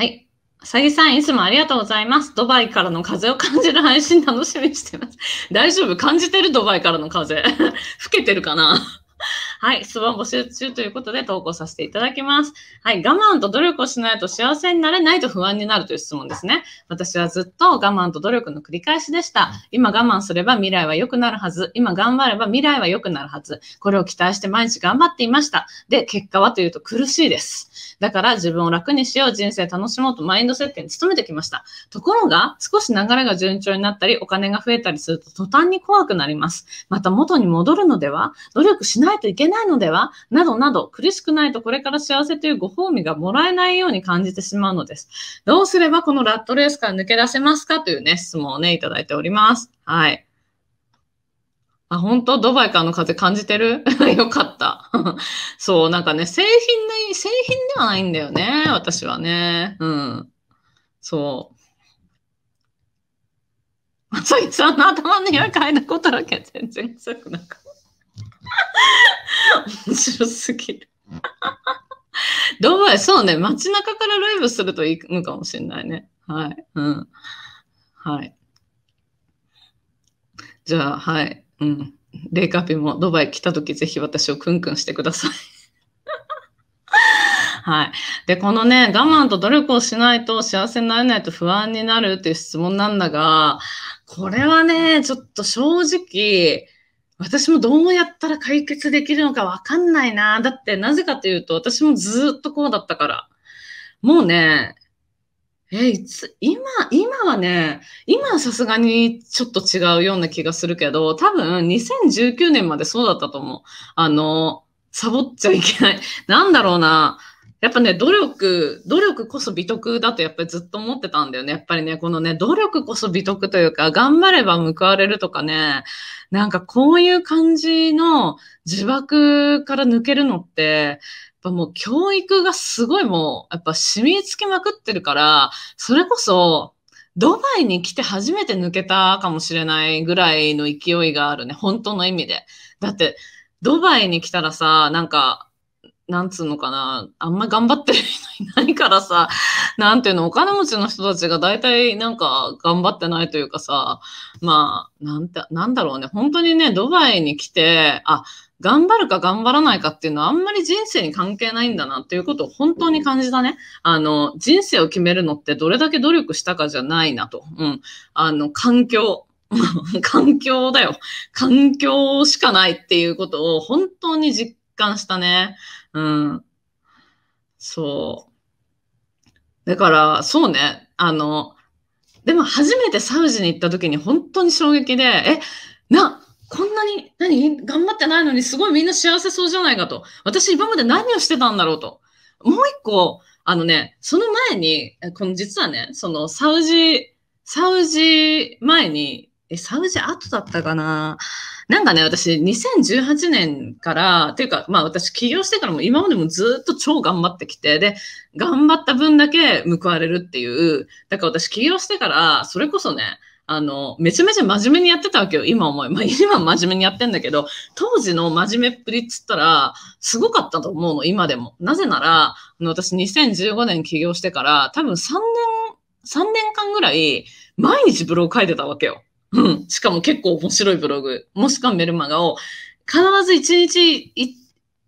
はい。さぎさん、いつもありがとうございます。ドバイからの風を感じる配信楽しみにしてます。大丈夫感じてるドバイからの風。吹 けてるかなはい、質問募集中ということで投稿させていただきます。はい、我慢と努力をしないと幸せになれないと不安になるという質問ですね。私はずっと我慢と努力の繰り返しでした。今我慢すれば未来は良くなるはず。今頑張れば未来は良くなるはず。これを期待して毎日頑張っていました。で、結果はというと苦しいです。だから自分を楽にしよう、人生楽しもうとマインド設定に努めてきました。ところが、少し流れが順調になったり、お金が増えたりすると途端に怖くなります。また元に戻るのでは努力しないといけないないのではなどなど、苦しくないとこれから幸せというご褒美がもらえないように感じてしまうのです。どうすればこのラットレースから抜け出せますかというね、質問をね、いただいております。はい。あ、本当ドバイからの風感じてる よかった。そう、なんかね、製品ない、製品ではないんだよね、私はね。うん。そう。松井さんの頭の匂い嗅いだことだけ全然臭くなかった。面白すぎる。ドバイ、そうね、街中からライブするといいのかもしれないね。はい。うん。はい。じゃあ、はい。うん。レイカピもドバイ来た時、ぜひ私をクンクンしてください。はい。で、このね、我慢と努力をしないと幸せになれないと不安になるっていう質問なんだが、これはね、ちょっと正直、私もどうやったら解決できるのかわかんないな。だってなぜかというと、私もずっとこうだったから。もうね、え、いつ、今、今はね、今はさすがにちょっと違うような気がするけど、多分2019年までそうだったと思う。あの、サボっちゃいけない。なんだろうな。やっぱね、努力、努力こそ美徳だとやっぱりずっと思ってたんだよね。やっぱりね、このね、努力こそ美徳というか、頑張れば報われるとかね、なんかこういう感じの呪縛から抜けるのって、やっぱもう教育がすごいもう、やっぱ染み付きまくってるから、それこそ、ドバイに来て初めて抜けたかもしれないぐらいの勢いがあるね。本当の意味で。だって、ドバイに来たらさ、なんか、なんつうのかな、あんま頑張ってる人 いないからさ、なんていうの、お金持ちの人たちが大体なんか頑張ってないというかさ、まあ、なんて、なんだろうね、本当にね、ドバイに来て、あ、頑張るか頑張らないかっていうのはあんまり人生に関係ないんだなっていうことを本当に感じたね。あの、人生を決めるのってどれだけ努力したかじゃないなと。うん。あの、環境。環境だよ。環境しかないっていうことを本当に実感したね。うん。そう。だから、そうね。あの、でも初めてサウジに行った時に本当に衝撃で、え、な、こんなに、何頑張ってないのにすごいみんな幸せそうじゃないかと。私今まで何をしてたんだろうと。もう一個、あのね、その前に、この実はね、そのサウジ、サウジ前にえ、サウジ後だったかななんかね、私、2018年から、ていうか、まあ私、起業してからも今までもずっと超頑張ってきて、で、頑張った分だけ報われるっていう、だから私、起業してから、それこそね、あの、めちゃめちゃ真面目にやってたわけよ、今思い。まあ、今真面目にやってんだけど、当時の真面目っぷりっつったら、すごかったと思うの、今でも。なぜなら、あの私2015年起業してから、多分3年、3年間ぐらい、毎日ブログ書いてたわけよ。うん。しかも結構面白いブログ、もしくはメルマガを、必ず一日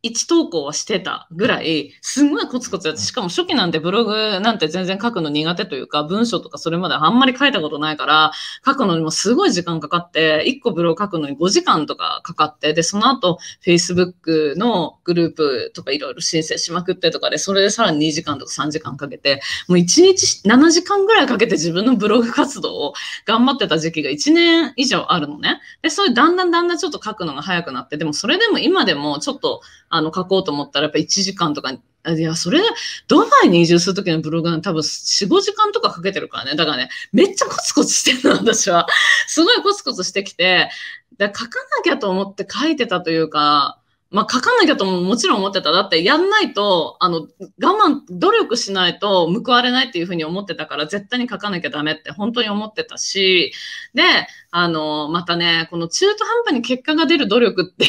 1投稿はしてたぐらい、すごいコツコツやって、しかも初期なんてブログなんて全然書くの苦手というか、文章とかそれまであんまり書いたことないから、書くのにもすごい時間かかって、1個ブログ書くのに5時間とかかかって、で、その後、Facebook のグループとかいろいろ申請しまくってとかで、それでさらに2時間とか3時間かけて、もう1日7時間ぐらいかけて自分のブログ活動を頑張ってた時期が1年以上あるのね。で、それだんだんだんだんちょっと書くのが早くなって、でもそれでも今でもちょっと、あの、書こうと思ったら、やっぱ1時間とか、いや、それ、ドバイに移住するときのブログは多分4、5時間とかかけてるからね。だからね、めっちゃコツコツしてるの、私は。すごいコツコツしてきて、だ書かなきゃと思って書いてたというか、まあ、書かなきゃとももちろん思ってた。だってやんないと、あの、我慢、努力しないと報われないっていうふうに思ってたから、絶対に書かなきゃダメって本当に思ってたし、で、あの、またね、この中途半端に結果が出る努力って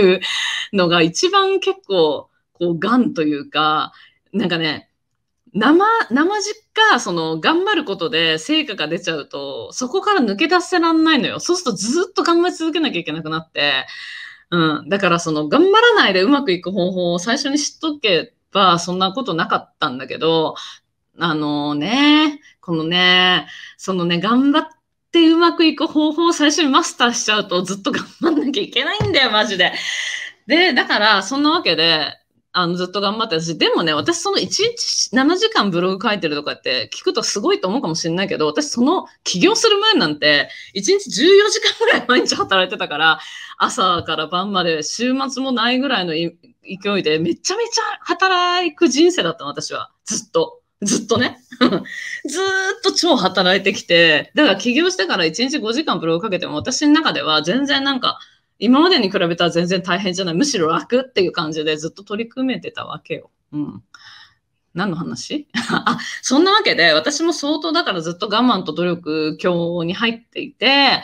いうのが一番結構、こう、ンというか、なんかね、生、生実家、その、頑張ることで成果が出ちゃうと、そこから抜け出せらんないのよ。そうするとずっと頑張り続けなきゃいけなくなって、うん。だからその、頑張らないでうまくいく方法を最初に知っとけば、そんなことなかったんだけど、あのね、このね、そのね、頑張ってうまくいく方法を最初にマスターしちゃうとずっと頑張んなきゃいけないんだよ、マジで。で、だから、そんなわけで、あの、ずっと頑張ってたし、でもね、私その1日7時間ブログ書いてるとかって聞くとすごいと思うかもしれないけど、私その起業する前なんて、1日14時間ぐらい毎日働いてたから、朝から晩まで週末もないぐらいの勢いで、めちゃめちゃ働く人生だったの、私は。ずっと。ずっとね。ずっと超働いてきて、だから起業してから1日5時間ブログかけても私の中では全然なんか、今までに比べたら全然大変じゃない、むしろ楽っていう感じでずっと取り組めてたわけよ。うん。何の話 あ、そんなわけで、私も相当だからずっと我慢と努力今日に入っていて、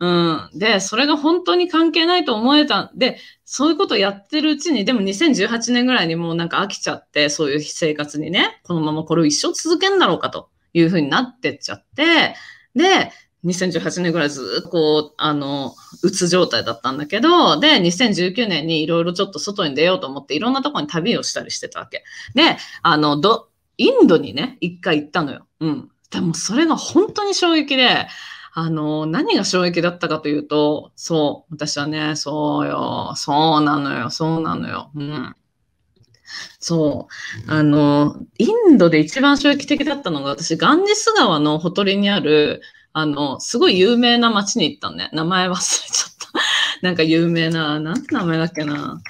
うん。で、それが本当に関係ないと思えたんで、そういうことやってるうちに、でも2018年ぐらいにもうなんか飽きちゃって、そういう生活にね、このままこれを一生続けんだろうかというふうになってっちゃって、で、2018年ぐらいずっとこう、あの、うつ状態だったんだけど、で、2019年にいろいろちょっと外に出ようと思って、いろんなとこに旅をしたりしてたわけ。で、あの、ど、インドにね、一回行ったのよ。うん。でもそれが本当に衝撃で、あの、何が衝撃だったかというと、そう、私はね、そうよ、そうなのよ、そうなのよ。うん。そう。あの、インドで一番衝撃的だったのが、私、ガンジス川のほとりにあるあの、すごい有名な街に行ったんね。名前忘れちゃった。なんか有名な、なんて名前だっけな。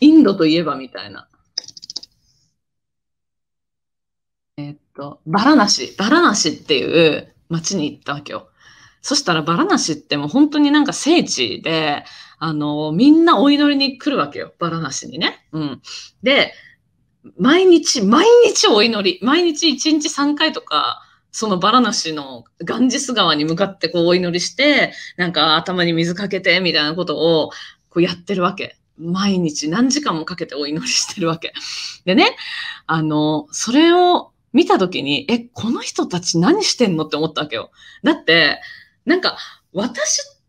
インドといえばみたいな。えっと、バラナシ、バラナシっていう街に行ったわけよ。そしたらバラナシってもう本当になんか聖地で、あの、みんなお祈りに来るわけよ。バラナシにね。うん。で、毎日、毎日お祈り。毎日1日3回とか、そのバラナシのガンジス川に向かってこうお祈りして、なんか頭に水かけてみたいなことをこうやってるわけ。毎日何時間もかけてお祈りしてるわけ。でね、あの、それを見た時に、え、この人たち何してんのって思ったわけよ。だって、なんか私っ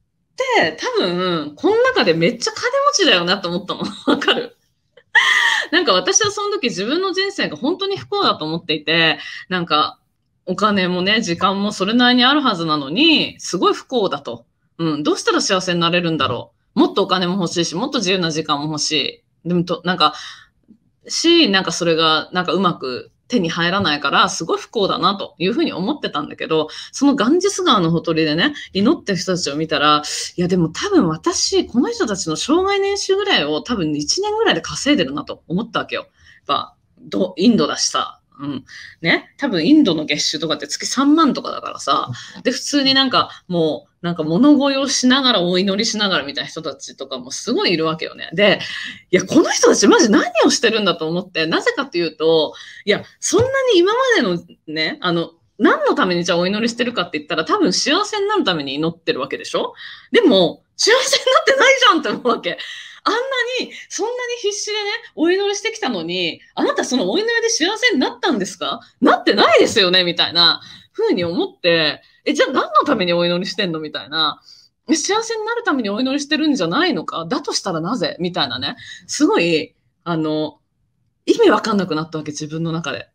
て多分、この中でめっちゃ金持ちだよなと思ったの。わかるなんか私はその時自分の人生が本当に不幸だと思っていて、なんかお金もね、時間もそれなりにあるはずなのに、すごい不幸だと。うん、どうしたら幸せになれるんだろう。もっとお金も欲しいし、もっと自由な時間も欲しい。でもと、なんか、し、なんかそれが、なんかうまく手に入らないから、すごい不幸だなというふうに思ってたんだけど、そのガンジス川のほとりでね、祈ってる人たちを見たら、いやでも多分私、この人たちの障害年収ぐらいを多分1年ぐらいで稼いでるなと思ったわけよ。やっぱ、ど、インドだしさ、うん。ね。多分インドの月収とかって月3万とかだからさ。で、普通になんかもう、なんか物乞いをしながらお祈りしながらみたいな人たちとかもすごいいるわけよね。で、いや、この人たちマジ何をしてるんだと思って、なぜかっていうと、いや、そんなに今までのね、あの、何のためにじゃあお祈りしてるかって言ったら多分幸せになるために祈ってるわけでしょでも、幸せになってないじゃんって思うわけ。あんなに、そんなに必死でね、お祈りしてきたのに、あなたそのお祈りで幸せになったんですかなってないですよねみたいな、ふうに思って、え、じゃあ何のためにお祈りしてんのみたいな。幸せになるためにお祈りしてるんじゃないのかだとしたらなぜみたいなね。すごい、あの、意味わかんなくなったわけ、自分の中で。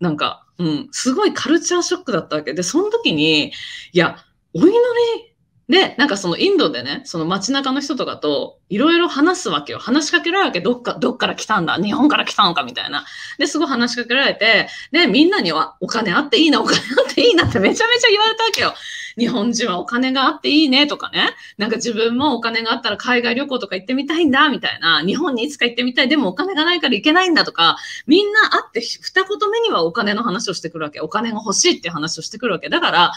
なんか、うん、すごいカルチャーショックだったわけで、その時に、いや、お祈りで、なんかそのインドでね、その街中の人とかといろいろ話すわけよ。話しかけられるわけ。どっか、どっから来たんだ日本から来たのかみたいな。で、すごい話しかけられて、で、みんなにはお金あっていいな、お金あっていいなってめちゃめちゃ言われたわけよ。日本人はお金があっていいねとかね。なんか自分もお金があったら海外旅行とか行ってみたいんだみたいな。日本にいつか行ってみたい。でもお金がないから行けないんだとか。みんな会って二言目にはお金の話をしてくるわけ。お金が欲しいっていう話をしてくるわけ。だから、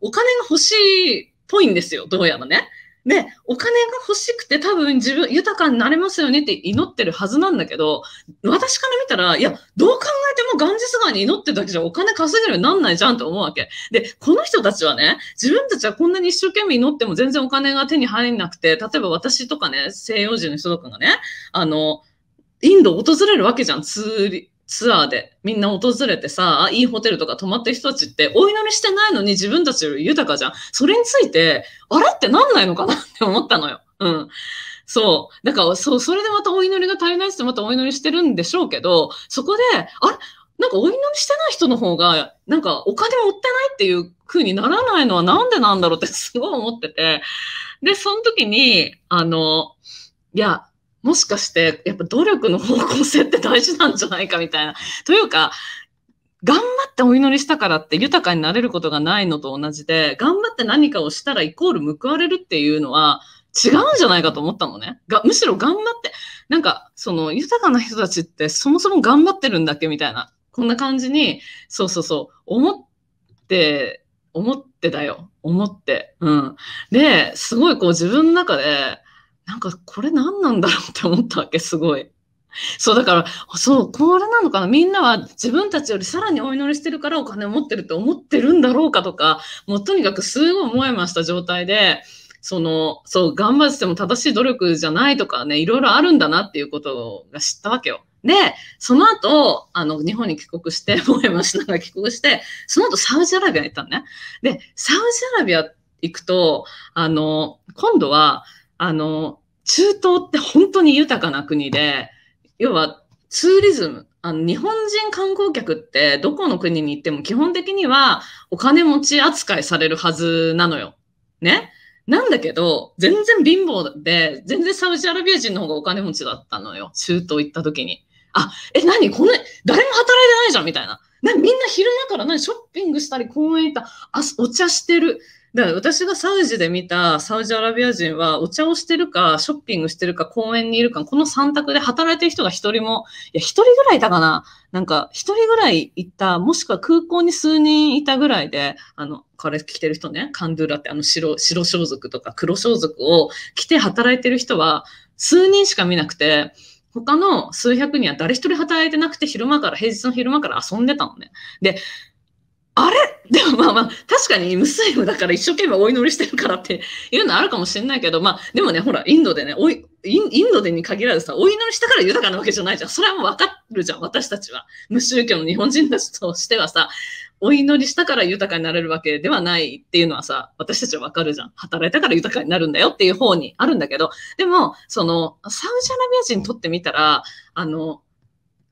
お金が欲しいぽいんですよ、どうやらね。で、お金が欲しくて多分自分豊かになれますよねって祈ってるはずなんだけど、私から見たら、いや、どう考えてもガンジス川に祈ってるだけじゃお金稼げるようになんないじゃんと思うわけ。で、この人たちはね、自分たちはこんなに一生懸命祈っても全然お金が手に入んなくて、例えば私とかね、西洋人の人とかがね、あの、インドを訪れるわけじゃん、ツーリ、ツアーでみんな訪れてさ、いいホテルとか泊まってる人たちってお祈りしてないのに自分たちより豊かじゃん。それについて、あれってなんないのかなって思ったのよ。うん。そう。だから、そう、それでまたお祈りが足りないってまたお祈りしてるんでしょうけど、そこで、あれなんかお祈りしてない人の方が、なんかお金を売ってないっていう風にならないのはなんでなんだろうってすごい思ってて。で、その時に、あの、いや、もしかして、やっぱ努力の方向性って大事なんじゃないかみたいな。というか、頑張ってお祈りしたからって豊かになれることがないのと同じで、頑張って何かをしたらイコール報われるっていうのは違うんじゃないかと思ったのね。がむしろ頑張って、なんか、その豊かな人たちってそもそも頑張ってるんだっけみたいな。こんな感じに、そうそうそう、思って、思ってだよ。思って。うん。で、すごいこう自分の中で、なんかこれ何なんだろうって思ったわけ、すごい。そう、だから、そう、これなのかなみんなは自分たちよりさらにお祈りしてるからお金を持ってるって思ってるんだろうかとか、もうとにかくすごい思いました状態で、その、そう、頑張ってても正しい努力じゃないとかね、いろいろあるんだなっていうことが知ったわけよ。で、その後、あの、日本に帰国して、思いましたがら帰国して、その後サウジアラビアに行ったのね。で、サウジアラビア行くと、あの、今度は、あの、中東って本当に豊かな国で、要はツーリズム、あの日本人観光客ってどこの国に行っても基本的にはお金持ち扱いされるはずなのよ。ね。なんだけど、全然貧乏で、全然サウジアラビア人の方がお金持ちだったのよ。中東行った時に。あ、え、何この、誰も働いてないじゃんみたいな。なみんな昼間から何ショッピングしたり公園行った、あお茶してる。だから私がサウジで見たサウジアラビア人はお茶をしてるかショッピングしてるか公園にいるかこの3択で働いてる人が1人もいや1人ぐらいいたかななんか1人ぐらいいたもしくは空港に数人いたぐらいであのこれ着てる人ねカンドゥーラってあの白白装束とか黒装束を着て働いてる人は数人しか見なくて他の数百人は誰一人働いてなくて昼間から平日の昼間から遊んでたのね。であれ でもまあまあ、確かにムスリムだから一生懸命お祈りしてるからっていうのあるかもしれないけど、まあ、でもね、ほら、インドでね、おいインドでに限らずさ、お祈りしたから豊かなわけじゃないじゃん。それはもうわかるじゃん、私たちは。無宗教の日本人たちとしてはさ、お祈りしたから豊かになれるわけではないっていうのはさ、私たちはわかるじゃん。働いたから豊かになるんだよっていう方にあるんだけど、でも、その、サウジアラビア人にとってみたら、あの、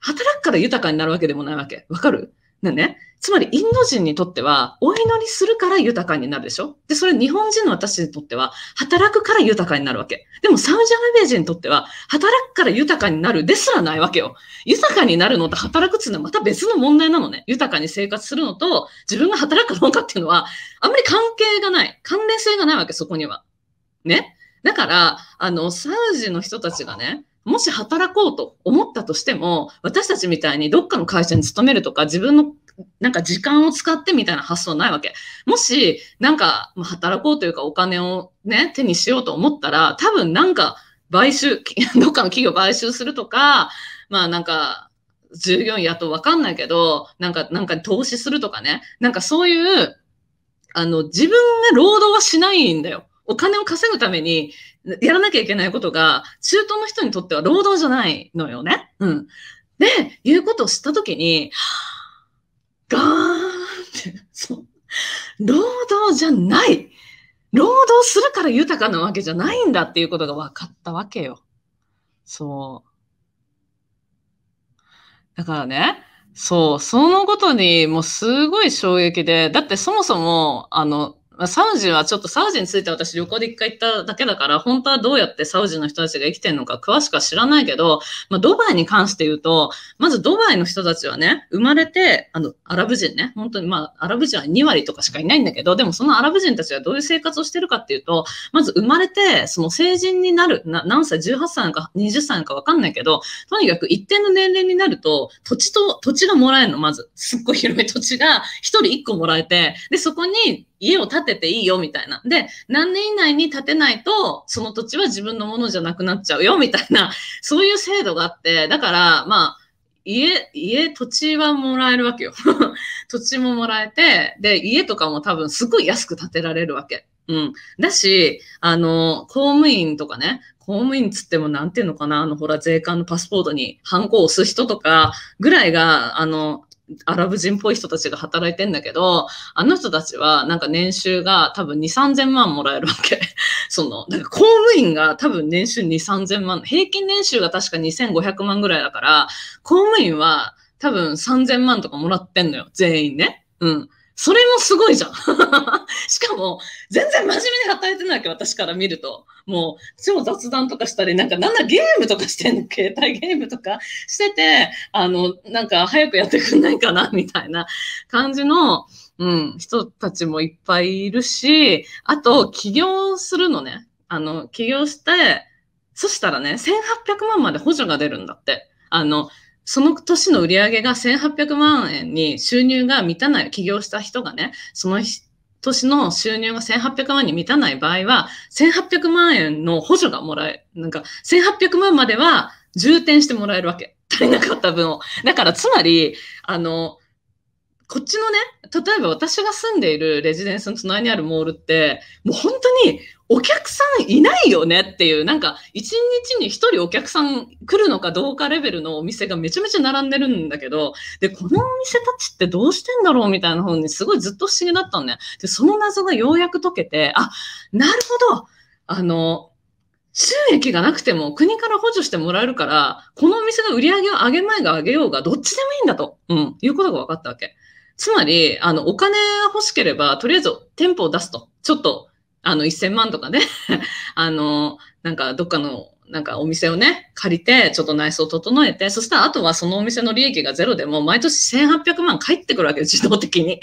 働くから豊かになるわけでもないわけ。わかるでね、つまりインド人にとっては、お祈りするから豊かになるでしょで、それ日本人の私にとっては、働くから豊かになるわけ。でもサウジアラビア人にとっては、働くから豊かになるですらないわけよ。豊かになるのと働くっていうのはまた別の問題なのね。豊かに生活するのと、自分が働くかどうかっていうのは、あんまり関係がない。関連性がないわけ、そこには。ね。だから、あの、サウジの人たちがね、もし働こうと思ったとしても、私たちみたいにどっかの会社に勤めるとか、自分のなんか時間を使ってみたいな発想ないわけ。もし、なんか働こうというかお金をね、手にしようと思ったら、多分なんか買収、どっかの企業買収するとか、まあなんか、従業員やとわかんないけど、なんか、なんか投資するとかね。なんかそういう、あの、自分が労働はしないんだよ。お金を稼ぐためにやらなきゃいけないことが、中東の人にとっては労働じゃないのよね。うん。で、いうことを知ったときに、ガーンって、そう。労働じゃない労働するから豊かなわけじゃないんだっていうことが分かったわけよ。そう。だからね、そう、そのことにもうすごい衝撃で、だってそもそも、あの、まあ、サウジはちょっとサウジについて私旅行で一回行っただけだから、本当はどうやってサウジの人たちが生きてるのか詳しくは知らないけど、まあ、ドバイに関して言うと、まずドバイの人たちはね、生まれて、あの、アラブ人ね、本当にまあ、アラブ人は2割とかしかいないんだけど、でもそのアラブ人たちはどういう生活をしてるかっていうと、まず生まれて、その成人になる、な何歳、18歳か20歳かわかんないけど、とにかく一定の年齢になると、土地と、土地がもらえるの、まず。すっごい広い土地が1人1個もらえて、で、そこに家を建てていいよみたいな。で、何年以内に建てないと、その土地は自分のものじゃなくなっちゃうよみたいな、そういう制度があって、だから、まあ、家、家、土地はもらえるわけよ。土地ももらえて、で、家とかも多分すごい安く建てられるわけ。うん。だし、あの、公務員とかね、公務員つってもなんていうのかな、あの、ほら、税関のパスポートにハンコを押す人とかぐらいが、あの、アラブ人っぽい人たちが働いてんだけど、あの人たちはなんか年収が多分2、3000万もらえるわけ。その、なんか公務員が多分年収2、3000万、平均年収が確か2500万ぐらいだから、公務員は多分3000万とかもらってんのよ、全員ね。うん。それもすごいじゃん。しかも、全然真面目に働いてないわけ、私から見ると。もう、超雑談とかしたり、なんか、なんだゲームとかしてんの携帯ゲームとか してて、あの、なんか、早くやってくんないかな、みたいな感じの、うん、人たちもいっぱいいるし、あと、起業するのね。あの、起業して、そしたらね、1800万まで補助が出るんだって。あの、その年の売り上げが1800万円に収入が満たない、起業した人がね、その年の収入が1800万に満たない場合は、1800万円の補助がもらえ、なんか、1800万までは充填してもらえるわけ。足りなかった分を。だから、つまり、あの、こっちのね、例えば私が住んでいるレジデンスの隣にあるモールって、もう本当にお客さんいないよねっていう、なんか一日に一人お客さん来るのかどうかレベルのお店がめちゃめちゃ並んでるんだけど、で、このお店たちってどうしてんだろうみたいな本にすごいずっと不思議だったんだよ。で、その謎がようやく解けて、あ、なるほどあの、収益がなくても国から補助してもらえるから、このお店の売り上げを上げまいが上げようがどっちでもいいんだと、うん、いうことが分かったわけ。つまり、あの、お金欲しければ、とりあえず店舗を出すと。ちょっと、あの、1000万とかね あの、なんか、どっかの、なんかお店をね、借りて、ちょっと内装を整えて、そしたらあとはそのお店の利益がゼロでも、毎年1800万返ってくるわけです、自動的に。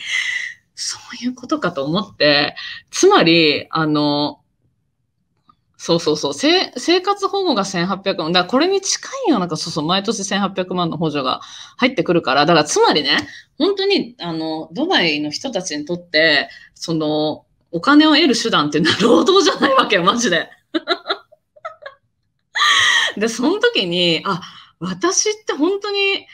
そういうことかと思って、つまり、あの、そうそうそう。せ生活保護が1800万。だからこれに近いよ。なんかそうそう。毎年1800万の補助が入ってくるから。だからつまりね、本当に、あの、ドバイの人たちにとって、その、お金を得る手段って労働じゃないわけよ。マジで。で、その時に、あ、私って本当に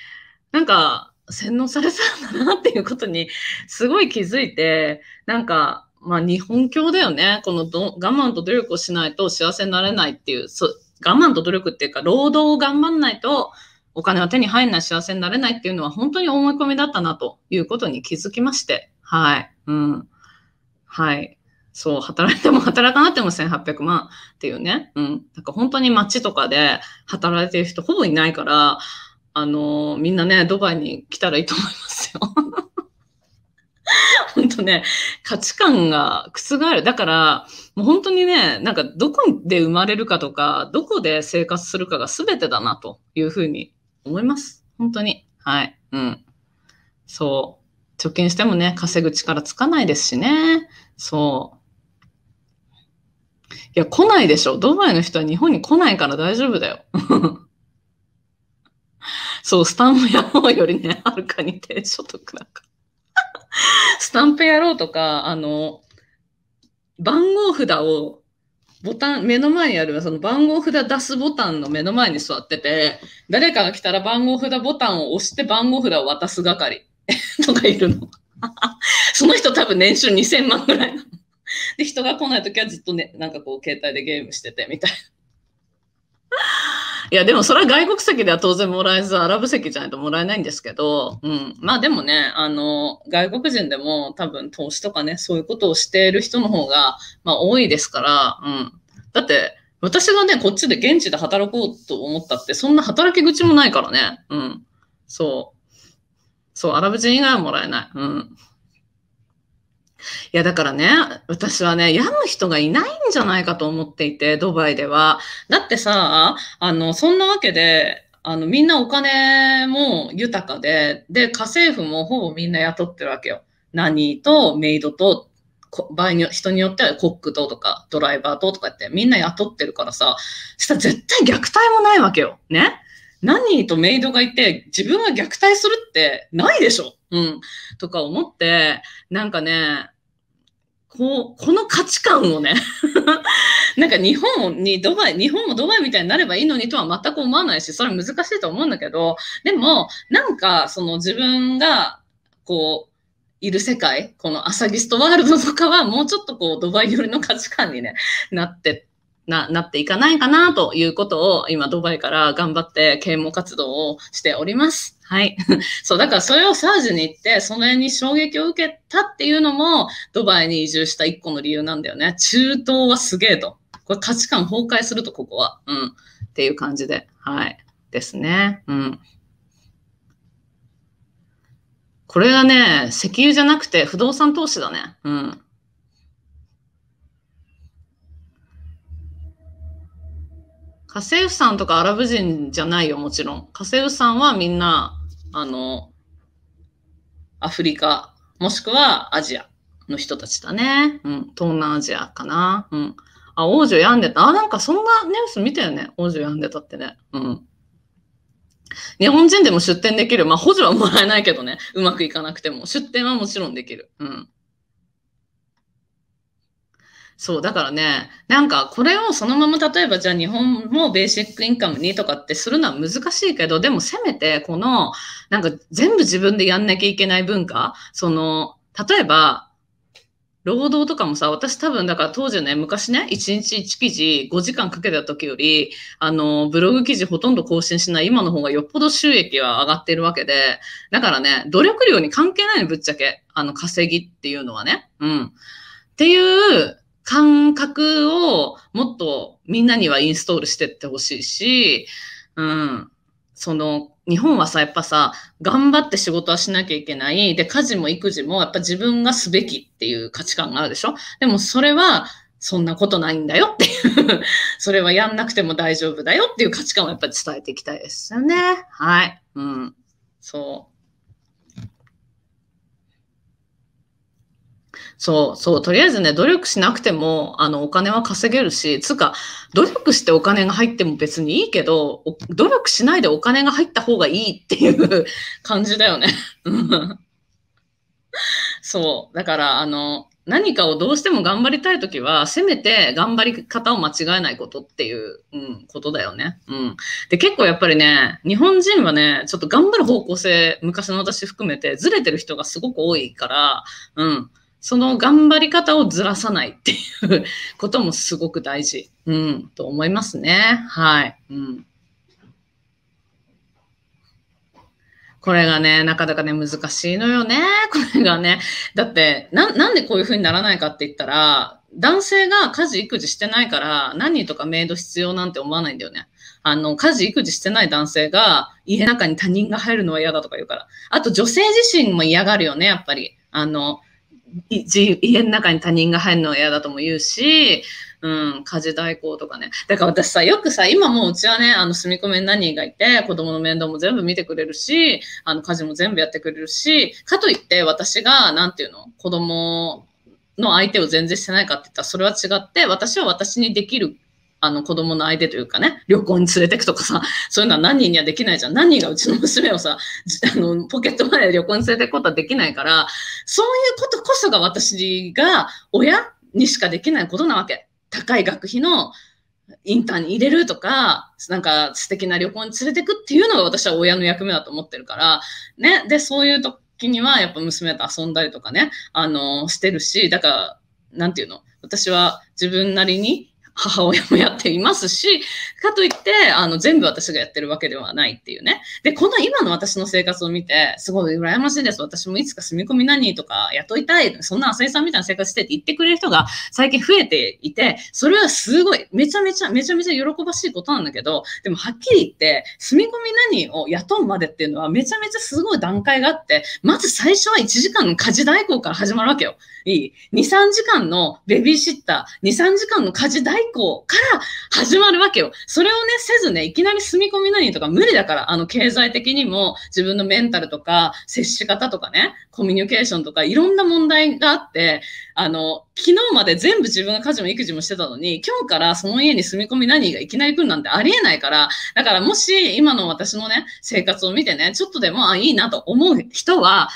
なんか洗脳されたんだなっていうことにすごい気づいて、なんかまあ、日本教だよね。このど我慢と努力をしないと幸せになれないっていう、そ我慢と努力っていうか、労働を頑張んないとお金は手に入んない、幸せになれないっていうのは本当に思い込みだったなということに気づきまして。はい。うん。はい。そう、働いても 働かなくても1800万っていうね。うん。なんか本当に街とかで働いてる人ほぼいないから、あのー、みんなね、ドバイに来たらいいと思いますよ。ね、価値観が覆る。だから、もう本当にね、なんかどこで生まれるかとか、どこで生活するかが全てだなというふうに思います。本当に。はい。うん。そう。貯金してもね、稼ぐ力つかないですしね。そう。いや、来ないでしょ。ドバイの人は日本に来ないから大丈夫だよ。そう、スタンフやーうよりね、はるかに低所得だから。スタンプやろうとか、あの、番号札をボタン、目の前にある、その番号札出すボタンの目の前に座ってて、誰かが来たら番号札ボタンを押して番号札を渡す係 とかいるの。その人多分年収2000万ぐらいなの。で、人が来ない時はずっとね、なんかこう携帯でゲームしててみたいな。いや、でもそれは外国籍では当然もらえず、アラブ籍じゃないともらえないんですけど、うん。まあでもね、あの、外国人でも多分投資とかね、そういうことをしている人の方が、まあ多いですから、うん。だって、私がね、こっちで現地で働こうと思ったって、そんな働き口もないからね。うん。そう。そう、アラブ人以外はもらえない。うん。いや、だからね、私はね、病む人がいないんじゃないかと思っていて、ドバイでは。だってさ、あの、そんなわけで、あの、みんなお金も豊かで、で、家政婦もほぼみんな雇ってるわけよ。ナニーとメイドと、場合に、人によってはコックととか、ドライバーととかってみんな雇ってるからさ、したら絶対虐待もないわけよ。ね何とメイドがいて、自分が虐待するってないでしょうん。とか思って、なんかね、こうこの価値観をね なんか日本にドバイ、日本もドバイみたいになればいいのにとは全く思わないし、それ難しいと思うんだけど、でも、なんかその自分が、こう、いる世界、このアサギストワールドとかはもうちょっとこうドバイ寄りの価値観に、ね、なってななっていかないかなということを今ドバイから頑張って啓蒙活動をしております。はい。そう、だからそれをサージに行って、その辺に衝撃を受けたっていうのも、ドバイに移住した一個の理由なんだよね。中東はすげえと。これ価値観崩壊すると、ここは。うん。っていう感じで。はい。ですね。うん。これがね、石油じゃなくて不動産投資だね。うん。家政婦さんとかアラブ人じゃないよ、もちろん。家政婦さんはみんなあの、アフリカ、もしくはアジアの人たちだね。うん、東南アジアかな。うん。あ、王女病んでた。あ、なんかそんなニュース見たよね。王女病んでたってね。うん。日本人でも出店できる。まあ、補助はもらえないけどね。うまくいかなくても。出店はもちろんできる。うん。そう、だからね、なんかこれをそのまま例えばじゃあ日本もベーシックインカムにとかってするのは難しいけど、でもせめてこの、なんか全部自分でやんなきゃいけない文化、その、例えば、労働とかもさ、私多分だから当時ね、昔ね、1日1記事5時間かけた時より、あの、ブログ記事ほとんど更新しない今の方がよっぽど収益は上がってるわけで、だからね、努力量に関係ないの、ぶっちゃけ。あの、稼ぎっていうのはね。うん。っていう、感覚をもっとみんなにはインストールしてってほしいし、うん、その、日本はさ、やっぱさ、頑張って仕事はしなきゃいけない。で、家事も育児もやっぱ自分がすべきっていう価値観があるでしょでもそれは、そんなことないんだよっていう それはやんなくても大丈夫だよっていう価値観をやっぱり伝えていきたいですよね。はい。うん。そう。そう、そう、とりあえずね、努力しなくても、あの、お金は稼げるし、つうか、努力してお金が入っても別にいいけど、努力しないでお金が入った方がいいっていう 感じだよね。そう、だから、あの、何かをどうしても頑張りたいときは、せめて頑張り方を間違えないことっていう、うん、ことだよね。うん。で、結構やっぱりね、日本人はね、ちょっと頑張る方向性、昔の私含めてずれてる人がすごく多いから、うん。その頑張り方をずらさないっていうこともすごく大事、うん、と思いますね。はい。うん。これがね、なかなかね、難しいのよね。これがね。だって、な、なんでこういう風にならないかって言ったら、男性が家事育児してないから、何人とかメイド必要なんて思わないんだよね。あの、家事育児してない男性が、家の中に他人が入るのは嫌だとか言うから。あと、女性自身も嫌がるよね、やっぱり。あの、家の中に他人が入るのは嫌だとも言うし、うん、家事代行とかね。だから私さ、よくさ、今もううちはね、あの、住み込みに何人がいて、子供の面倒も全部見てくれるし、あの、家事も全部やってくれるし、かといって私が、なんていうの、子供の相手を全然してないかって言ったら、それは違って、私は私にできるあの子供の相手というかね、旅行に連れてくとかさ、そういうのは何人にはできないじゃん。何人がうちの娘をさ、あの、ポケットまで旅行に連れてくことはできないから、そういうことこそが私が親にしかできないことなわけ。高い学費のインターンに入れるとか、なんか素敵な旅行に連れてくっていうのが私は親の役目だと思ってるから、ね。で、そういう時にはやっぱ娘と遊んだりとかね、あの、してるし、だから、なんていうの私は自分なりに母親もやっていますし、かといって、あの、全部私がやってるわけではないっていうね。で、この今の私の生活を見て、すごい羨ましいです。私もいつか住み込み何とか雇いたい。そんな浅井さんみたいな生活してって言ってくれる人が最近増えていて、それはすごい、めちゃめちゃ、めちゃめちゃ喜ばしいことなんだけど、でもはっきり言って、住み込み何を雇うまでっていうのはめちゃめちゃすごい段階があって、まず最初は1時間の家事代行から始まるわけよ。いい ?2、3時間のベビーシッター、2、3時間の家事代最高から始まるわけよ。それをね、せずね、いきなり住み込み何とか無理だから、あの、経済的にも自分のメンタルとか、接し方とかね、コミュニケーションとか、いろんな問題があって、あの、昨日まで全部自分が家事も育児もしてたのに、今日からその家に住み込み何がいきなり来るなんてありえないから、だからもし今の私のね、生活を見てね、ちょっとでも、あ、いいなと思う人は、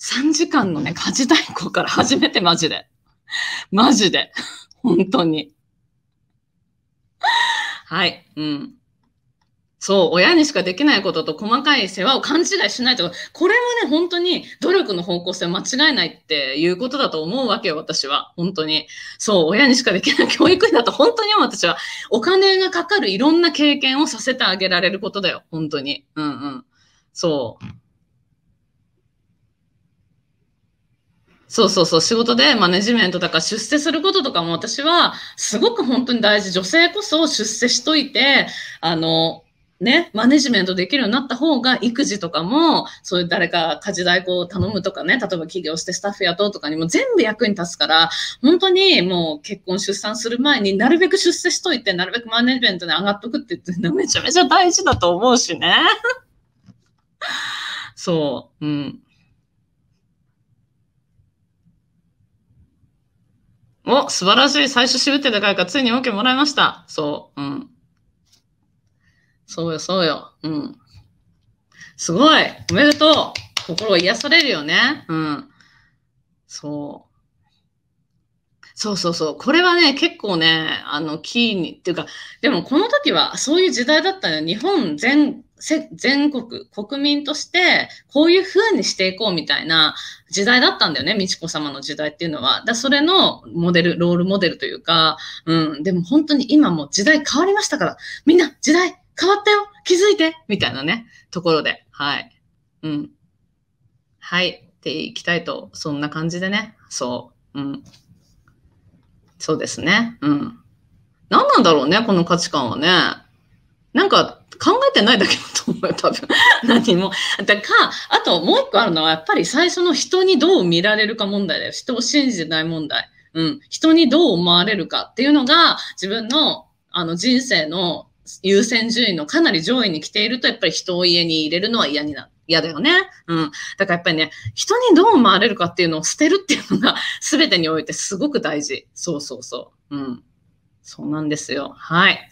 3時間のね、家事代行から始めて、マジで。マジで。本当に。はい。うん。そう、親にしかできないことと細かい世話を勘違いしないとか、これもね、本当に努力の方向性間違えないっていうことだと思うわけよ、私は。本当に。そう、親にしかできない教育だと本当に私は、お金がかかるいろんな経験をさせてあげられることだよ、本当に。うんうん。そう。そうそうそう、仕事でマネジメントだから出世することとかも私はすごく本当に大事。女性こそ出世しといて、あの、ね、マネジメントできるようになった方が育児とかも、そういう誰か家事代行を頼むとかね、例えば起業してスタッフ雇うとかにも全部役に立つから、本当にもう結婚出産する前になるべく出世しといて、なるべくマネジメントに上がっとくって言ってめちゃめちゃ大事だと思うしね。そう、うん。お、素晴らしい。最初渋ってたからか、ついに OK もらいました。そう、うん。そうよ、そうよ。うん。すごい。おめでとう。心を癒されるよね。うん。そう。そうそうそう。これはね、結構ね、あの、キーに、っていうか、でもこの時はそういう時代だったよ。日本全全国、国民として、こういう風にしていこうみたいな時代だったんだよね、美智子様の時代っていうのは。だそれのモデル、ロールモデルというか、うん、でも本当に今も時代変わりましたから、みんな時代変わったよ気づいてみたいなね、ところで、はい。うん。はい。っていきたいと、そんな感じでね、そう、うん。そうですね、うん。何なんだろうね、この価値観はね。なんか、考えてないだけだと思うよ、多分。何も。だか、あともう一個あるのは、やっぱり最初の人にどう見られるか問題だよ。人を信じてない問題。うん。人にどう思われるかっていうのが、自分の、あの、人生の優先順位のかなり上位に来ていると、やっぱり人を家に入れるのは嫌になる。嫌だよね。うん。だからやっぱりね、人にどう思われるかっていうのを捨てるっていうのが、全てにおいてすごく大事。そうそうそう。うん。そうなんですよ。はい。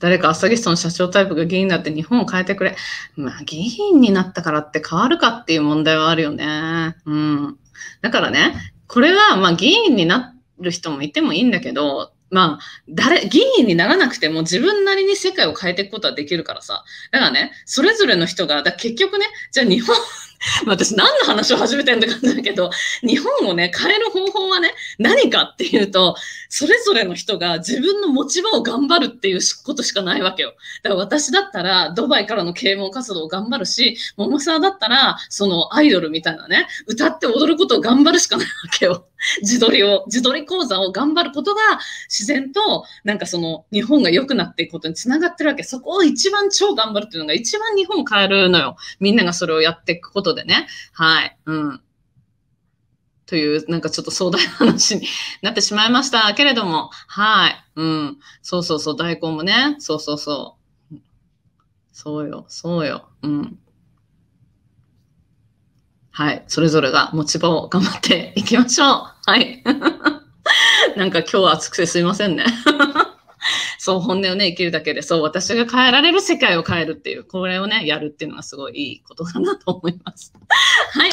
誰かアスタギストの社長タイプが議員になって日本を変えてくれ。まあ、議員になったからって変わるかっていう問題はあるよね。うん。だからね、これは、まあ、議員になる人もいてもいいんだけど、まあ、誰、議員にならなくても自分なりに世界を変えていくことはできるからさ。だからね、それぞれの人が、だ結局ね、じゃあ日本 私何の話を始めてんだ感んだけど、日本をね、変える方法はね、何かっていうと、それぞれの人が自分の持ち場を頑張るっていうことしかないわけよ。だから私だったら、ドバイからの啓蒙活動を頑張るし、桃沢だったら、そのアイドルみたいなね、歌って踊ることを頑張るしかないわけよ。自撮りを、自撮り講座を頑張ることが自然と、なんかその日本が良くなっていくことにつながってるわけ。そこを一番超頑張るっていうのが一番日本を変えるのよ。みんながそれをやっていくことことでね。はい。うん。という、なんかちょっと壮大な話になってしまいましたけれども、はい。うん。そうそうそう、大根もね。そうそうそう。そうよ、そうよ。うん。はい。それぞれが持ち場を頑張っていきましょう。はい。なんか今日は暑くてすいませんね。そう、本音をね、生きるだけで、そう、私が変えられる世界を変えるっていう、これをね、やるっていうのはすごいいいことだなと思います。はい。